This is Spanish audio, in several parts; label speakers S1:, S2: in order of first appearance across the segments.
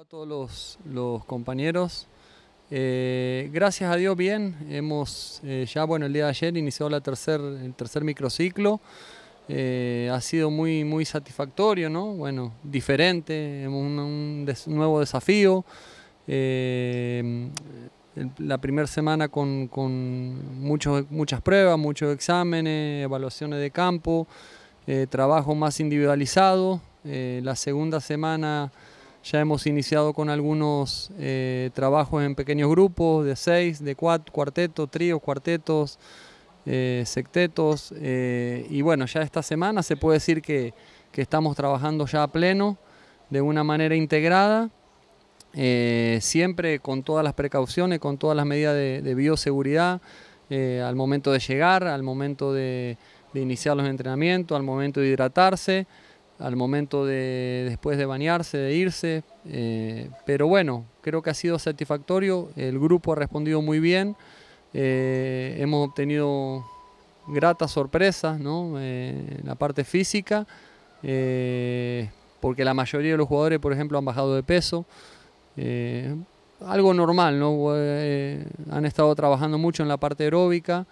S1: a todos los, compañeros. Eh, gracias a Dios, bien. Hemos eh, ya, bueno, el día de ayer iniciado la tercer, el tercer microciclo. Eh, ha sido muy, muy satisfactorio, ¿no? Bueno, diferente, un, nuevo desafío. la primera semana con, con muchas pruebas, muchos exámenes, evaluaciones de campo, trabajo más individualizado. la segunda semana ya hemos iniciado con algunos eh, trabajos en pequeños grupos de seis, de cuatro, cuartetos, tríos, cuartetos, eh, sectetos. Eh, y bueno, ya esta semana se puede decir que, estamos trabajando ya a pleno, de una manera integrada, eh, siempre con todas las precauciones, con todas las medidas de, bioseguridad, al momento de llegar, al momento de iniciar los entrenamientos, al momento de hidratarse al momento de después de bañarse, de irse. Eh, pero bueno, creo que ha sido satisfactorio, el grupo ha respondido muy bien, eh, hemos obtenido gratas sorpresas ¿no? Eh, en la parte física, porque la mayoría de los jugadores, por ejemplo, han bajado de peso. algo normal, ¿no? han estado trabajando mucho en la parte aeróbica.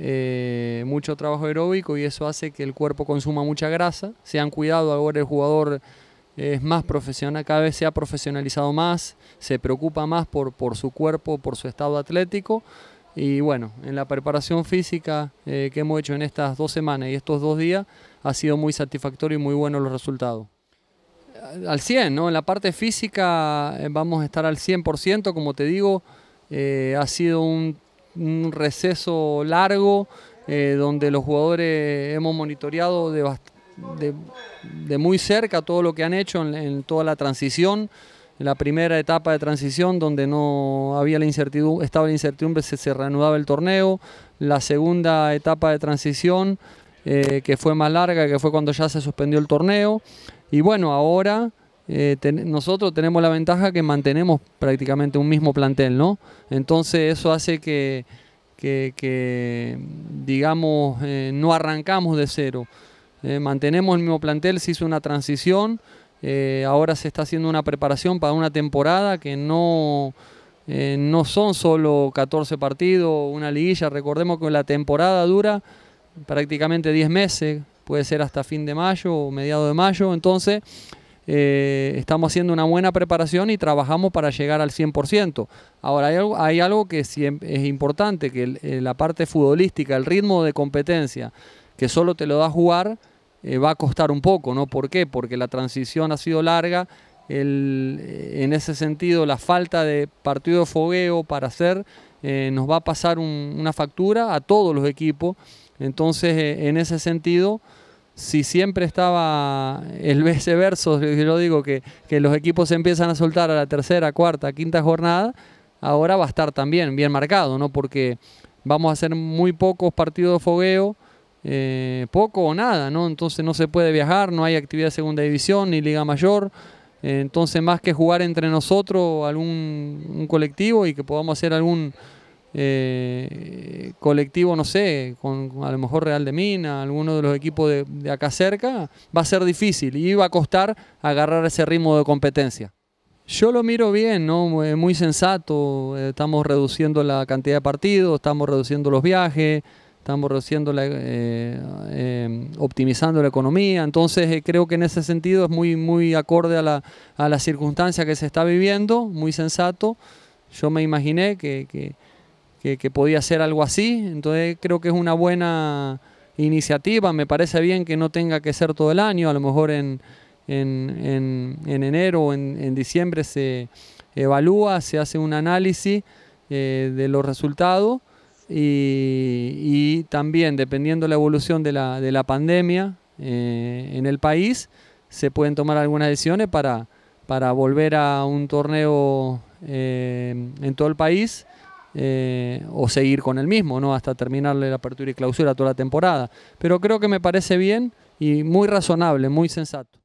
S1: Eh, mucho trabajo aeróbico y eso hace que el cuerpo consuma mucha grasa. Se han cuidado, ahora el jugador es más profesional, cada vez se ha profesionalizado más, se preocupa más por, por su cuerpo, por su estado atlético. Y bueno, en la preparación física eh, que hemos hecho en estas dos semanas y estos dos días ha sido muy satisfactorio y muy bueno los resultados. Al 100, ¿no? En la parte física eh, vamos a estar al 100%, como te digo, ha sido un un receso largo eh, donde los jugadores hemos monitoreado de, muy cerca todo lo que han hecho en, toda la transición la primera etapa de transición donde no había la incertidumbre, estaba la incertidumbre, se, reanudaba el torneo, la segunda etapa de transición eh, que fue más larga, que fue cuando ya se suspendió el torneo, y bueno, ahora eh, nosotros tenemos la ventaja que mantenemos prácticamente un mismo plantel, ¿no? Entonces eso hace que, digamos, eh, no arrancamos de cero. Eh, mantenemos el mismo plantel, se hizo una transición, ahora se está haciendo una preparación para una temporada que no... no son solo 14 partidos, una liguilla, recordemos que la temporada dura prácticamente 10 meses, puede ser hasta fin de mayo o mediado de mayo, entonces eh, estamos haciendo una buena preparación y trabajamos para llegar al 100%. Ahora, hay algo, que em, es importante, que eh, la parte futbolística, el ritmo de competencia, que solo te lo da jugar, eh, va a costar un poco, ¿no? ¿Por qué? Porque la transición ha sido larga, en ese sentido la falta de partido de fogueo para hacer nos va a pasar una factura a todos los equipos, entonces en ese sentido si siempre estaba el ese verso, yo digo que, los equipos se empiezan a soltar a la tercera, cuarta, quinta jornada, ahora va a estar también bien marcado, ¿no? Porque vamos a hacer muy pocos partidos de fogueo, eh, poco o nada, ¿no? Entonces no se puede viajar, no hay actividad de segunda división ni liga mayor. Eh, entonces, más que jugar entre nosotros, algún un colectivo y que podamos hacer algún eh, colectivo, no sé, con, a lo mejor Real de Mina, alguno de los equipos de, acá cerca, va a ser difícil y va a costar agarrar ese ritmo de competencia. Yo lo miro bien, ¿no? muy sensato, estamos reduciendo la cantidad de partidos, estamos reduciendo los viajes, estamos reduciendo la, eh, eh, optimizando la economía, entonces creo que en ese sentido es muy, muy acorde a la, circunstancia que se está viviendo, muy sensato. Yo me imaginé que que, podía ser algo así. Entonces creo que es una buena iniciativa. Me parece bien que no tenga que ser todo el año. A lo mejor en, enero o en, diciembre se evalúa, se hace un análisis eh, de los resultados. Y, también, dependiendo la evolución de la, pandemia eh, en el país, se pueden tomar algunas decisiones para, volver a un torneo eh, en todo el país eh, o seguir con el mismo, ¿no? Hasta terminarle la apertura y clausura toda la temporada. Pero creo que me parece bien y muy razonable, muy sensato.